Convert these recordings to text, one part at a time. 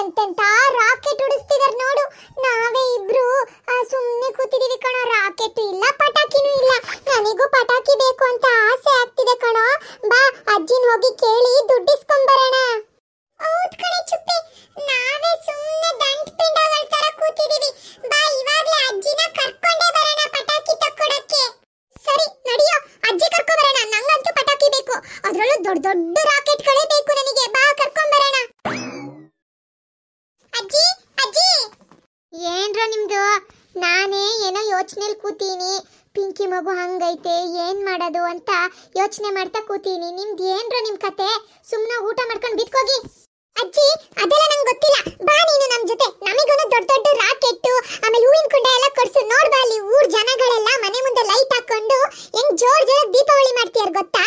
ಎಂತೆಂತ ರಾಕೆಟ್ ಉಡಿಸ್ತಿದಾರೆ ನೋಡು ನಾವೇ ಇಬ್ರು ಸುಮ್ಮನೆ ಕೂತಿದೀವಿ ಕಣೋ ರಾಕೆಟ್ ಇಲ್ಲ ಪಟಾಕಿನೂ ಇಲ್ಲ ನನಗೂ ಪಟಾಕಿ ಬೇಕು ಅಂತ ಆಸೆ ಆಗ್ತಿದೆ ಕಣೋ ಬಾ ಅಜ್ಜಿನ ಹೋಗಿ ಕೇಳಿ ದುಡ್ಡಿಸ್ಕೊಂಡ್ ಬರೋಣ ಹೌದ್ ಕಣೆ ಚುಪ್ಪಿ ನಾವೇ ಸುಮ್ಮನೆ ದಂಟ್ ಪಿಂಡಗಳ ತರ ಕೂತಿದೀವಿ ಬಾ ಇವಾಗ್ಲೇ ಅಜ್ಜಿನ ಕರ್ಕೊಂಡೇ ಬರೋಣ ಪಟಾಕಿ ತಕ್ಕೊಡಕ್ಕೆ ಸರಿ ನಡೆಯೋ ಅಜ್ಜಿ ಕರ್ಕೊ ಬರೋಣ ನಂಗಂತೂ ಪಟಾಕಿ ಬೇಕು ಅದರಲ್ಲೂ ದೊಡ್ಡ ದೊಡ್ಡ ರಾಕೆಟ್ ನಿಮ್ದು ನಾನೇ ಏನೋ ಯೋಚನೆಲಿ ಕೂತೀನಿ ಪಿಂಕಿ ಮಗು ಹಂಗೈತೆ ಏನ್ ಮಾಡೋದು ಅಂತ ಯೋಚನೆ ಮಾಡ್ತಾ ಕೂತೀನಿ ನಿಮ್ದು ಏನ್ರ ನಿಮ್ ಕತೆ ಸುಮ್ಮನೆ ಊಟ ಮಾಡ್ಕೊಂಡು ಬಿತ್ಕೋಗಿ ಅಜ್ಜಿ ಅದೆಲ್ಲ ನಂಗೆ ಗೊತ್ತಿಲ್ಲ ಬಾ ನೀನು ನಮ್ಮ ಜೊತೆ ನಮಗೊಂದು ದೊಡ್ಡ ದೊಡ್ಡ ರಾಕೆಟ್ಟು ಆಮೇಲೆ ಹೂವಿನ ಕುಂಡ ಎಲ್ಲ ಕೊಡ್ಸು ಬಾ ಅಲ್ಲಿ ಊರ್ ಜನಗಳೆಲ್ಲ ಮನೆ ಮುಂದೆ ಲೈಟ್ ಹಾಕೊಂಡು ಹೆಂಗ್ ಜೋರ್ ಜೋರ್ ದೀಪಾವಳಿ ಮಾಡ್ತೀಯಾರ ಗೊತ್ತಾ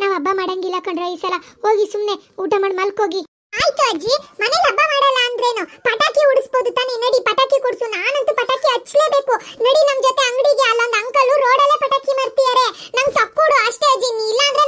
ನಾವ್ ಹಬ್ಬ ಮಾಡಂಗಿಲ್ಲ ಕಣ್ರ ಈ ಸಲ ಹೋಗಿ ಸುಮ್ಮನೆ ಊಟ ಮಾಡಿ ಮಲ್ಕೋಗಿ ಆಯ್ತು ಅಜ್ಜಿ ಮನೇಲಿ ಹಬ್ಬ ಮಾಡಲ್ಲ ಅಂದ್ರೇನು ಪಟಾಕಿ ಉಡಿಸ್ಬೋದು ತಾನೇ ನಡಿ ಪಟಾಕಿ ಕೊಡ್ಸು ನಾನಂತೂ ಪಟಾಕಿ ಹಚ್ಚಲೇಬೇಕು ನಡಿ ನಮ್ ಜೊತೆ ಅಂಗಡಿಗೆ ಅಲ್ಲೊಂದು ಅಂಕಲ್ ರೋಡಲ್ಲೇ ಪಟಾಕಿ ಮಾರ್ತಿದ್ದಾರೆ ನಂಗೆ ತಕ್ಕೊಡು ಅಷ್ಟೇ ಅಜ್ಜಿ ನೀ ಇಲ್ಲಾಂದ್ರೆ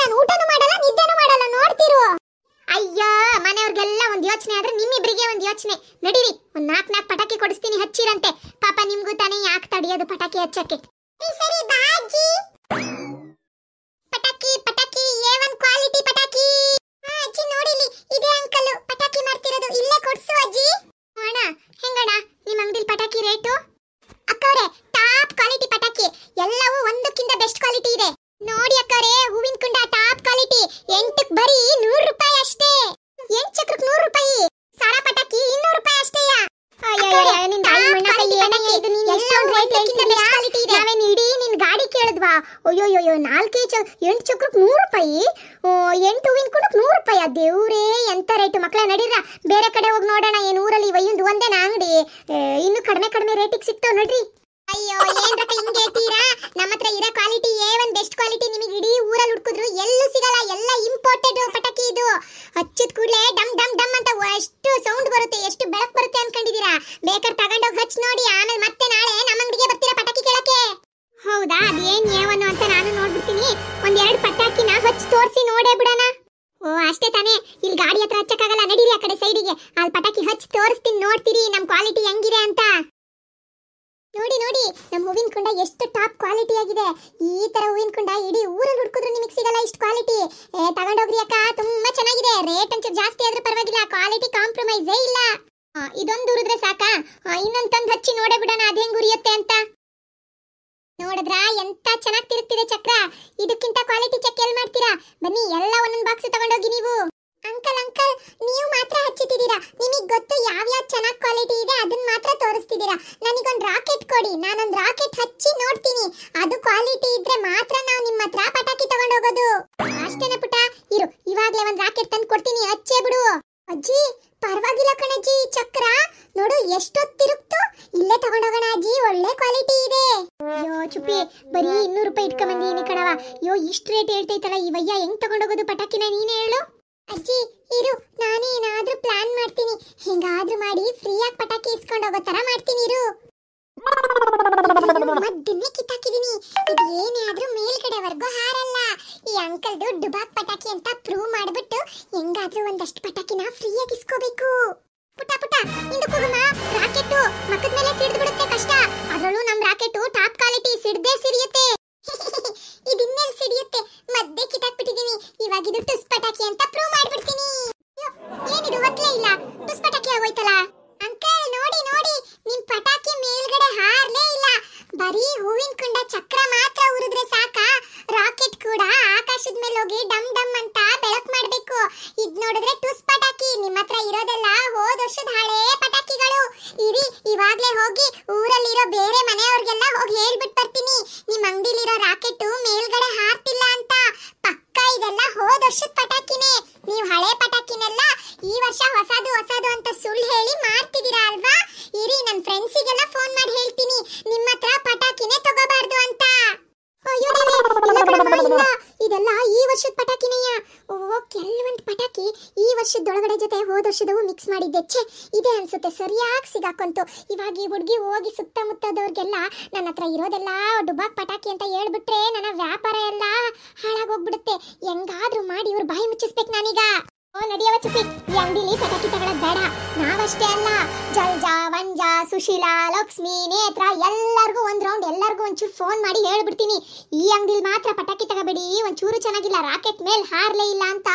ಎಂಟು ಹೂವಿನ ನೂರು ರೂಪಾಯಿ ದೇವ್ರೇ ಎಂತ ರೇಟ್ ಮಕ್ಕಳ ನಡೀರ ಬೇರೆ ಕಡೆ ಹೋಗಿ ನೋಡೋಣ ಏನು ಊರಲ್ಲಿ ಒಯ್ಯೊಂದು ನಾ ಅಂಗಡಿ ಇನ್ನು ಕಡಿಮೆ ಕಡಿಮೆ ರೇಟಿಗೆ ಸಿಗ್ತಾವ್ ನೋಡ್ರಿ ಅಯ್ಯೋ ಏನ್ ರೊಕ್ಕ ಹಿಂಗೆ ಹೇಳ್ತೀರಾ ನಮ್ಮ ಹತ್ರ ಇರೋ ಕ್ವಾಲಿಟಿ ಏ ಒಂದ್ ಬೆಸ್ಟ್ ಕ್ವಾಲಿಟಿ ನಿಮಗೆ ಇಡೀ ಊರಲ್ಲಿ ಹುಡುಕಿದ್ರು ಎಲ್ಲೂ ಸಿಗಲ್ಲ ಎಲ್ಲ ಇಂಪೋರ್ಟೆಡ್ ಪಟಾಕಿ ಇದು ಹಚ್ಚಿದ ಕೂಡಲೇ ಡಮ್ ಡಮ್ ಡಮ್ ಅಂತ ಅಷ್ಟು ಸೌಂಡ್ ಬರುತ್ತೆ ಎಷ್ಟು ಬೆಳಕು ಬರುತ್ತೆ ಅನ್ಕೊಂಡಿದ್ದೀರಾ ಬೇಕಾದ್ರೆ ತಗೊಂಡೋಗಿ ಹಚ್ಚಿ ನೋಡಿ ಆಮೇಲೆ ಮತ್ತೆ ನಾಳೆ ನಮ್ಮ ಅಂಗಡಿಗೆ ಬರ್ತೀರಾ ಪಟಾಕಿ ಕೇಳಕ್ಕೆ ಹೌದಾ ಅದೇನ್ ಒನ್ ತೋರಿಸಿ ನೋಡೇ ಬಿಡೋಣ ಓ ಅಷ್ಟೇ ತಾನೇ ಇಲ್ಲಿ ಗಾಡಿ ಹತ್ರ ಹಚ್ಚಕ್ಕಾಗಲ್ಲ ನಡೀರಿ ಆ ಕಡೆ ಸೈಡಿಗೆ ಅಲ್ಲಿ ಪಟಾಕಿ ಹಚ್ಚಿ ತೋರಿಸ್ತೀನಿ ನೋಡ್ತೀರಿ ನಮ್ಮ ಕ್ವಾಲಿಟಿ ಹೆಂಗಿದೆ ಅಂತ ನೋಡಿ ನೋಡಿ ನಮ್ಮ ಹೂವಿನ ಕುಂಡ ಎಷ್ಟು ಟಾಪ್ ಕ್ವಾಲಿಟಿ ಆಗಿದೆ ಈ ತರ ಹೂವಿನ ಕುಂಡ ಇಡೀ ಊರಲ್ಲಿ ಹುಡುಕಿದ್ರು ನಿಮಗೆ ಸಿಗಲ್ಲ ಇಷ್ಟು ಕ್ವಾಲಿಟಿ ತಗೊಂಡೋಗ್ರಿ ಅಕ್ಕ ತುಂಬಾ ಚೆನ್ನಾಗಿದೆ ರೇಟ್ ಅಂತ ಜಾಸ್ತಿ ಆದ್ರೂ ಪರವಾಗಿಲ್ಲ ಕ್ವಾಲಿಟಿ ಕಾಂಪ್ರಮೈಸೇ ಇಲ್ಲ ಇದೊಂದು ಉರಿದ್ರೆ ಸಾಕಾ ಇನ್ನೊಂದು ತಂದು ಹಚ್ಚಿ ನೋಡೇ ಬಿಡೋಣ ಅದು ಹೆಂಗೆ ಉರಿಯುತ್ತೆ ಅಂತ ನೋಡಿದ್ರಾ ಎಂತ ಚೆನ್ನಾಗಿ ತಿರುಗ್ತಿದೆ ಚಕ್ರ ಇದಕ್ಕಿಂತ ಕ್ವಾಲಿಟಿ ಚೆಕ್ ಎಲ್ಲಿ ಮಾಡ್ತೀರಾ ಬನ್ನಿ ಎಲ್ಲ ಒಂದೊಂದು ಬಾಕ್ಸ್ ತಗೊಂಡೋಗಿ ನೀವು ಅಂಕಲ್ ಅಂಕಲ್ ನೀವು ಮಾತ್ರ ಹಚ್ಚುತ್ತಿದ್ದೀರಾ ನಿಮಗೆ ಗೊತ್ತು ಯಾವ ಯಾವ ಚೆನ್ನಾಗಿ ಕ್ವಾಲಿಟಿ ಇದೆ ಅದನ್ನ ಮಾತ್ರ ತೋರಿಸ್ತಿದ್ದೀರಾ ನನಗೊಂದು ರಾಕೆಟ್ ಕೊಡಿ ನಾನೊಂದು ರಾಕೆಟ್ ಹಚ್ಚಿ ನೋಡ್ತೀನಿ ಅದು ಕ್ವಾಲಿಟಿ ಇದ್ರೆ ಮಾತ್ರ ನಾವು ನಿಮ್ಮ ಹತ್ರ ಪಟಾಕಿ ತಗೊಂಡೋಗೋದು ಅಷ್ಟೇನೆ ಪುಟ ಇರು ಇವಾಗಲೇ ಒಂದು ರಾಕೆಟ್ ತಂದು ಕೊಡ್ತೀನಿ ಹಚ್ಚೇ ಬಿಡು ಅಜ್ಜಿ ಪರವಾಗಿಲ್ಲ ಕಣಜ್ಜಿ ಚಕ್ರ ನೋಡು ಎಷ್ಟೊತ್ತಿರು ಬರೀ ಇನ್ನೂರು ರೂಪಾಯಿ ಇಟ್ಕೊಂಬಂದೀನಿ ಕಣವ ಅಯ್ಯೋ ಇಷ್ಟು ರೇಟ್ ಹೇಳ್ತೈತಲ್ಲ ಈ ವಯ್ಯ ಹೆಂಗ್ ತಗೊಂಡೋಗೋದು ಪಟಾಕಿನ ನೀನೇ ಹೇಳು ಅಜ್ಜಿ ಇರು ನಾನೇ ಪ್ಲಾನ್ ಮಾಡ್ತೀನಿ ಹೆಂಗಾದ್ರೂ ಮಾಡಿ ಫ್ರೀಯಾಗಿ ಪಟಾಕಿ ಹೋಗೋ ತರ ಮಾಡ್ತೀನಿ ಇರು ಮದ್ದನ್ನೇ ಕಿತ್ತಾಕಿದೀನಿ ಇದು ಏನೇ ಆದ್ರೂ ಮೇಲ್ಗಡೆವರೆಗೂ ಹಾರಲ್ಲ ಈ ಅಂಕಲ್ದು ಡುಬಾಕ್ ಪಟಾಕಿ ಅಂತ ಪ್ರೂವ್ ಮಾಡ್ಬಿಟ್ಟು ಹೆಂಗಾದ್ರೂ ಒಂದಷ್ಟು ಪಟಾಕಿನ ಫ್ರೀಯಾಗಿ ಇಸ್ಕೋಬೇಕು ಪುಟ್ಟ ಪುಟ್ಟ ಇಂದು ಕುಗುಮ ರಾಕೆಟ್ ಮಕ್ಕದ ಮೇಲೆ ಸಿಡಿದು ಬಿಡುತ್ತೆ ಕಷ್ಟ ಅದರಲ್ಲೂ ನಮ್ಮ ರಾಕೆಟ್ ಟಾಪ್ ಕ್ವಾಲಿಟಿ ಸಿಡದೆ ಸಿರಿಯುತ್ತೆ ಇದಿನ್ಮೇಲೆ ಸಿಡಿಯುತ್ತೆ ಮದ್ದೆ ಕಿತ್ತಾಕ್ಬಿಟ್ಟಿದೀನಿ ಇವಾಗ ಇದು ಟುಸ್ ಪಟಾಕಿ ಅಂತ ಪ್ರೂವ್ ಮಾಡ್ಬಿಡ್ತೀನಿ ಏನಿದು ಒತ್ತಲೇ ಇಲ್ಲ ಟುಸ್ ಪಟಾಕಿ ಆಗೋಯ್ತಲ್ಲ ವರ್ಷದ ಹಳೆ ಪಟಾಕಿಗಳು ಇರಿ ಇವಾಗ್ಲೇ ಹೋಗಿ ಊರಲ್ಲಿರೋ ಬೇರೆ ಮನೆಯವ್ರಿಗೆಲ್ಲ ಹೋಗಿ ಹೇಳ್ಬಿಟ್ಟು ಬರ್ತೀನಿ ನಿಮ್ಮ ಅಂಗಡಿಲಿರೋ ರಾಕೆಟ್ ಮೇಲ್ಗಡೆ ಹಾರ್ತಿಲ್ಲ ಅಂತ ಪಕ್ಕ ಇದೆಲ್ಲ ಹೋದ ವರ್ಷದ ಪಟಾಕಿನೇ ನೀವು ಹಳೆ ಪಟಾಕಿನೆಲ್ಲ ಈ ವರ್ಷ ಹೊಸದು ಹೊಸದು ಅಂತ ಸುಳ್ಳು ಹೇಳಿ ಮಾರ್ತಿದ್ದೀರಾ ಅಲ್ವಾ ಇರಿ ನನ್ನ ಫ್ರೆಂಡ್ಸಿಗೆಲ್ಲ ಫೋನ್ ಮಾಡಿ ಹೇಳ್ತೀನಿ ನಿಮ್ಮ ಹತ್ರ ಪಟಾಕಿನೇ ತಗೋಬಾರ್ದು ಅಂತ ಅಯ್ಯೋ ಇಲ್ಲ ಇದೆಲ್ಲ ಈ ವರ್ಷದ ಪಟಾಕಿನೇಯ ಓ ಕೆಲವೊಂದು ಪಟಾಕಿ ಈ ವರ್ಷದೊಳಗಡೆ ಜೊತೆ ಹೋದ ವರ್ಷದವು ಮಿಕ್ಸ್ ಮಾಡಿದ್ದೆ ಛೆ ಇದೆ ಅನ್ಸುತ್ತೆ ಸರಿಯಾಗಿ ಸಿಗಾಕೊಂತು ಇವಾಗ ಈ ಹುಡುಗಿ ಹೋಗಿ ಸುತ್ತಮುತ್ತದವ್ರಿಗೆಲ್ಲ ನನ್ನ ಹತ್ರ ಇರೋದೆಲ್ಲ ಡುಬಾಕ್ ಪಟಾಕಿ ಅಂತ ಹೇಳ್ಬಿಟ್ರೆ ನನ್ನ ವ್ಯಾಪಾರ ಎಲ್ಲ ಹಾಳಾಗೋಗ್ಬಿಡುತ್ತೆ ಹೆಂಗಾದ್ರೂ ಮಾಡಿ ಇವ್ರು ಬಾಯಿ ಮುಚ್ಚಿಸ್ಬೇಕು ನಾನೀಗ ಓ ನಡಿಯವ ಚುಪ್ಪಿ ಈ ಅಂಗಡಿಲಿ ಪಟಾಕಿ ತಗೊಳ್ಳೋದು ಬೇಡ ನಾವಷ್ಟೇ ಅಲ್ಲ ಜಲ್ಜಾ ವಂಜ ಸುಶೀಲಾ ಲಕ್ಷ್ಮಿ ನೇತ್ರ ಎಲ್ಲರಿಗೂ ಒಂದು ರೌಂಡ್ ಎಲ್ಲರಿಗೂ ಒಂಚೂರು ಫೋನ್ ಮಾಡಿ ಹೇಳ್ಬಿಡ್ತೀನಿ ಈ ಅಂಗಡಿಲಿ ಮಾತ್ರ ಪಟಾಕಿ ತಗೋಬೇಡಿ ಒಂಚೂರು ಚೆನ್ನಾಗಿಲ್ಲ ರಾಕೆಟ್ ಮೇಲೆ ಹಾರಲೇ ಇಲ್ಲ ಅಂತ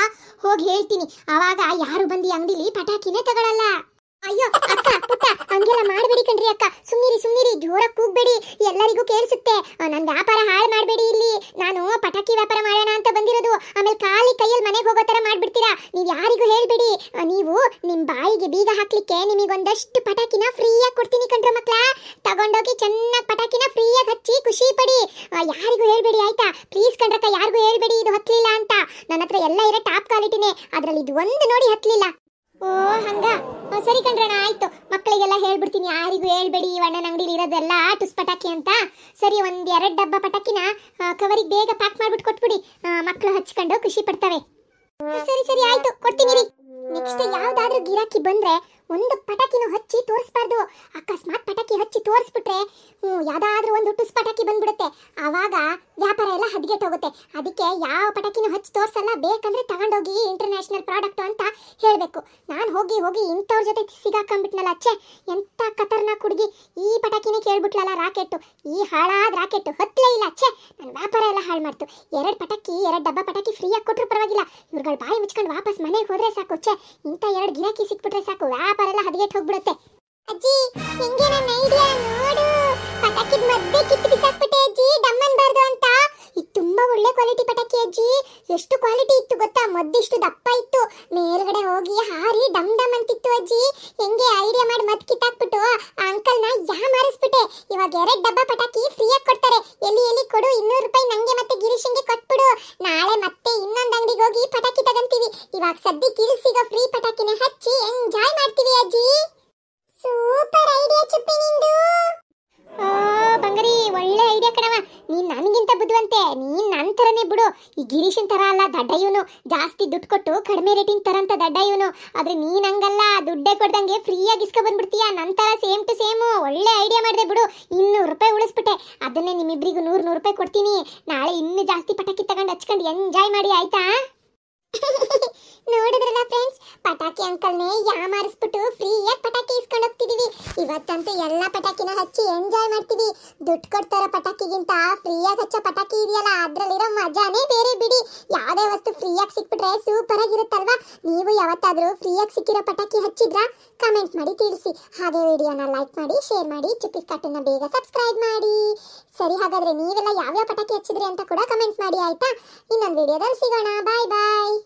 ಹೋಗಿ ಹೇಳ್ತೀನಿ ಅವಾಗ ಯಾರು ಬಂದು ಈ ಅಂಗಡಿಲಿ ಪಟಾಕಿನೇ ತಗೊಳ್ಳಲ್ಲ ಅಯ್ಯೋ ಅಕ್ಕ ಪುಟ್ಟ ಹಂಗೆಲ್ಲ ಮಾಡಬೇಡಿ ಕಣ್ರಿ ಅಕ್ಕ ಸುಮ್ಮನಿರಿ ಸುಮ್ಮನಿರಿ ಜೋರ ಕೂಗ್ಬೇಡಿ ಎಲ್ಲರಿಗೂ ಕೇಳಿಸುತ್ತೆ ನನ್ನ ವ್ಯಾಪಾರ ಹಾಳು ಮಾಡಬೇಡಿ ಇಲ್ಲಿ ನಾನು ಪಟಾಕಿ ವ್ಯಾಪಾರ ಮಾಡೋಣ ಅಂತ ಬಂದಿರೋದು ಆಮೇಲೆ ಖಾಲಿ ಕೈಯಲ್ಲಿ ಮನೆಗೆ ಹೋಗೋ ಥರ ಮಾಡಿಬಿಡ್ತೀರಾ ನೀವು ಯಾರಿಗೂ ಹೇಳಬೇಡಿ ನೀವು ನಿಮ್ಮ ಬಾಯಿಗೆ ಬೀಗ ಹಾಕ್ಲಿಕ್ಕೆ ನಿಮಗೊಂದಷ್ಟು ಪಟಾಕಿನ ಫ್ರೀಯಾಗಿ ಕೊಡ್ತೀನಿ ಕಣ್ರ ಮಕ್ಕಳ ತಗೊಂಡೋಗಿ ಚೆನ್ನಾಗಿ ಪಟಾಕಿನ ಫ್ರೀಯಾಗಿ ಹಚ್ಚಿ ಖುಷಿ ಪಡಿ ಯಾರಿಗೂ ಹೇಳಬೇಡಿ ಆಯ್ತಾ ಪ್ಲೀಸ್ ಕಣ್ರಕ್ಕ ಯಾರಿಗೂ ಹೇಳಬೇಡಿ ಇದು ಹತ್ತಲಿಲ್ಲ ಅಂತ ನನ್ನ ಹತ್ರ ಎಲ್ಲ ಇರೋ ಟಾಪ್ ಕ್ವಾಲಿಟಿನೇ ಅದರಲ್ಲಿ ಇದು ಒಂದು ನೋಡಿ ಹತ್ತಲಿಲ್ಲ ಓ ಹಂಗ ಸರಿ ಕಣ್ರಣ ಆಯ್ತು ಮಕ್ಕಳಿಗೆಲ್ಲ ಹೇಳ್ಬಿಡ್ತೀನಿ ಯಾರಿಗೂ ಹೇಳ್ಬೇಡಿ ಈ ಅಣ್ಣನ ಅಂಗಡಿಲಿ ಇರೋದೆಲ್ಲ ಟುಸ್ ಪಟಾಕಿ ಅಂತ ಸರಿ ಒಂದ್ ಎರಡು ಡಬ್ಬ ಪಟಾಕಿನ ಕವರಿಗೆ ಬೇಗ ಪ್ಯಾಕ್ ಮಾಡ್ಬಿಟ್ಟು ಕೊಟ್ಬಿಡಿ ಮಕ್ಕಳು ಹಚ್ಕೊಂಡು ಖುಷಿ ಪಡ್ತವೆ ಸರಿ ಸರಿ ಆಯ್ತು ಕೊಡ್ತೀನಿ ನೆಕ್ಸ್ಟ್ ಯಾವ್ದಾದ್ರೂ ಗಿರಾಕಿ ಬಂದ್ರೆ ಒಂದು ಪಟಾಕಿನೂ ಹಚ್ಚಿ ತೋರಿಸ್ಬಾರ್ದು ಅಕಸ್ಮಾತ್ ಪಟಾಕಿ ಹಚ್ಚಿ ತೋರಿಸ್ಬಿಟ್ರೆ ಯಾವ್ದಾದ್ರೂ ಒಂದು ಟುಸ್ ಪಟಾಕಿ ಬಂದ್ಬಿಡುತ್ತೆ ಆವಾಗ ವ್ಯಾಪಾರ ಎಲ್ಲ ಹದಗೆಟ್ ಹೋಗುತ್ತೆ ಅದಕ್ಕೆ ಯಾವ ಪಟಾಕಿನೂ ಹಚ್ಚಿ ತೋರಿಸಲ್ಲ ಬೇಕಂದ್ರೆ ತಗೊಂಡೋಗಿ ಇಂಟರ್ನೆಟ್ ಹೋಗಿ ಹೋಗಿ ಇಂಥವ್ರ ಜೊತೆ ಸಿಗಾಕೊಂಡ್ಬಿಟ್ನಲ್ಲ ಅಚ್ಚೆ ಎಂತ ಕತರ್ನ ಹುಡುಗಿ ಈ ಪಟಾಕಿನೇ ಕೇಳ್ಬಿಟ್ಲಲ್ಲ ರಾಕೆಟ್ ಈ ಹಾಳಾದ ರಾಕೆಟ್ ಹತ್ತಲೇ ಇಲ್ಲ ಅಚ್ಚೆ ನನ್ನ ವ್ಯಾಪಾರ ಎಲ್ಲ ಹಾಳು ಮಾಡ್ತು ಎರಡು ಪಟಾಕಿ ಎರಡು ಡಬ್ಬ ಪಟಾಕಿ ಫ್ರೀಯಾಗಿ ಕೊಟ್ಟರು ಪರವಾಗಿಲ್ಲ ಇವ್ರುಗಳು ಬಾಯಿ ಮುಚ್ಕೊಂಡು ವಾಪಸ್ ಮನೆಗೆ ಹೋದ್ರೆ ಸಾಕು ಅಚ್ಚೆ ಇಂಥ ಎರಡು ಗಿರಾಕಿ ಸಿಕ್ಬಿಟ್ರೆ ಸಾಕು ವ್ಯಾಪಾರ ಎಲ್ಲ ಹದಗೆಟ್ಟು ಹೋಗ್ಬಿಡುತ್ತೆ ಅಜ್ಜಿ ಹಿಂಗೆ ನನ್ನ ಐಡಿಯಾ ನೋಡು ಪಟಾಕಿದ ಮಧ್ಯೆ ಕಿತ್ತು ಬಿಸಾಕ್ ತುಂಬಾ ಒಳ್ಳೆ ಕ್ವಾಲಿಟಿ ಪಟಾಕಿ ಅಜ್ಜಿ ಎಷ್ಟು ಕ್ವಾಲಿಟಿ ಇತ್ತು ಗೊತ್ತಾ ಮದ್ದಿಷ್ಟು ದಪ್ಪ ಇತ್ತು ಮೇಲ್ಗಡೆ ಹೋಗಿ ಹಾರಿ ಡಮ್ ಡಮ್ ಅಂತಿತ್ತು ಅಜ್ಜಿ ಹೆಂಗೆ ಐಡಿಯಾ ಮಾಡಿ ಮದ್ ಕಿತ್ತಾಕ್ಬಿಟ್ಟು ಆ ಅಂಕಲ್ನ ಯಾ ಮಾರಿಸ್ಬಿಟ್ಟೆ ಇವಾಗ ಎರಡು ಡಬ್ಬ ಪಟಾಕಿ ಫ್ರೀಯಾಗಿ ಕೊಡ್ತಾರೆ ಎಲ್ಲಿ ಎಲ್ಲಿ ಕೊಡು ಇನ್ನೂರು ರೂಪಾಯಿ ನಂಗೆ ಮತ್ತೆ ಗಿರೀಶಂಗೆ ಕೊಟ್ಬಿಡು ನಾಳೆ ಮತ್ತೆ ಇನ್ನೊಂದು ಅಂಗಡಿಗೆ ಹೋಗಿ ಪಟಾಕಿ ತಗಂತೀವಿ ಇವಾಗ ಸದ್ಯಕ್ಕೆ ಇಲ್ಲಿ ಸಿಗೋ ಫ್ರೀ ಪಟಾಕಿನೇ ಹಚ್ಚಿ ಎಂಜಾಯ್ ಈ ಗಿರೀಶನ್ ತರ ಅಲ್ಲ ದಡ್ಡ ಇವನು ಜಾಸ್ತಿ ದುಡ್ಡು ಕೊಟ್ಟು ಕಡಿಮೆ ರೇಟಿನ ತರಂತ ದಡ್ಡ ಇವನು ಆದ್ರೆ ನೀನ್ ಹಂಗಲ್ಲ ದುಡ್ಡೇ ಕೊಡ್ದಂಗೆ ಫ್ರೀಯಾಗಿ ಇಸ್ಕೊ ಬಂದ್ಬಿಡ್ತೀಯ ನಂತರ ಸೇಮ್ ಟು ಸೇಮ್ ಒಳ್ಳೆ ಐಡಿಯಾ ಮಾಡಿದೆ ಬಿಡು ಇನ್ನೂರು ರೂಪಾಯಿ ಉಳಿಸ್ಬಿಟ್ಟೆ ಅದನ್ನೇ ನಿಮ್ಮಿಬ್ಬರಿಗೂ ನೂರು ನೂರು ರೂಪಾಯಿ ಕೊಡ್ತೀನಿ ನಾಳೆ ಇನ್ನೂ ಜಾಸ್ತಿ ಪಟಾಕಿ ತಗೊಂಡು ಹಚ್ಕೊಂಡು ಎಂಜಾಯ್ ಮಾಡಿ ಆಯ್ತಾ ನೋಡಿದ್ರಲ್ಲ ಫ್ರೆಂಡ್ಸ್ ಪಟಾಕಿ ಅಂಕಲ್ನೇ ಯಾಮಾರಿಸ್ಬಿಟ್ಟು ಫ್ರೀಯಾಗಿ ಪಟಾಕಿ ಇಸ್ಕೊಂಡು ಹೋಗ್ತಿದೀವಿ ಇವತ್ತಂತೂ ಎಲ್ಲ ಪಟಾಕಿನ ಹಚ್ಚಿ ಎಂಜಾಯ್ ಮಾಡ್ತೀವಿ ದುಡ್ಡು ಕೊಡ್ತಾರೋ ಪಟಾಕಿಗಿಂತ ಫ್ರೀಯಾಗಿ ಹಚ್ಚೋ ಪಟಾಕಿ ಇದೆಯಲ್ಲ ಅದರಲ್ಲಿರೋ ಮಜಾನೇ ಬೇರೆ ಬಿಡಿ ಯಾವುದೇ ವಸ್ತು ಫ್ರೀಯಾಗಿ ಸಿಕ್ಬಿಟ್ರೆ ಸೂಪರ್ ಆಗಿರುತ್ತಲ್ವಾ ನೀವು ಯಾವತ್ತಾದರೂ ಫ್ರೀಯಾಗಿ ಸಿಕ್ಕಿರೋ ಪಟಾಕಿ ಹಚ್ಚಿದ್ರಾ ಕಮೆಂಟ್ ಮಾಡಿ ತಿಳಿಸಿ ಹಾಗೆ ವಿಡಿಯೋನ ಲೈಕ್ ಮಾಡಿ ಶೇರ್ ಮಾಡಿ ಚುಪ್ಪಿ ಬೇಗ ಸಬ್ಸ್ಕ್ರೈಬ್ ಮಾಡಿ ಸರಿ ಹಾಗಾದ್ರೆ ನೀವೆಲ್ಲ ಯಾವ್ಯಾವ ಪಟಾಕಿ ಹಚ್ಚಿದ್ರಿ ಅಂತ ಕೂಡ ಕಮೆಂಟ್ ಮಾಡಿ ಆಯ್ತಾ ಇನ್ನೊಂದು ವಿಡಿಯೋದಲ್ಲಿ ಸಿಗೋಣ ಬಾಯ್ ಬಾಯ್